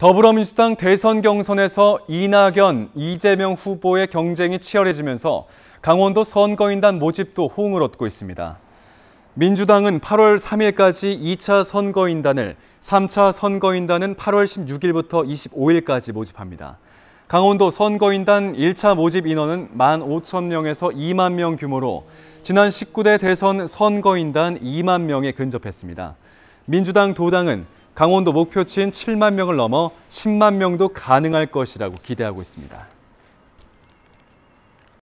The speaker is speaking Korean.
더불어민주당 대선 경선에서 이낙연, 이재명 후보의 경쟁이 치열해지면서 강원도 선거인단 모집도 호응을 얻고 있습니다. 민주당은 8월 3일까지 2차 선거인단을, 3차 선거인단은 8월 16일부터 25일까지 모집합니다. 강원도 선거인단 1차 모집 인원은 1만 5천 명에서 2만 명 규모로 지난 19대 대선 선거인단 2만 명에 근접했습니다. 민주당 도당은 강원도 목표치인 7만 명을 넘어 10만 명도 가능할 것이라고 기대하고 있습니다.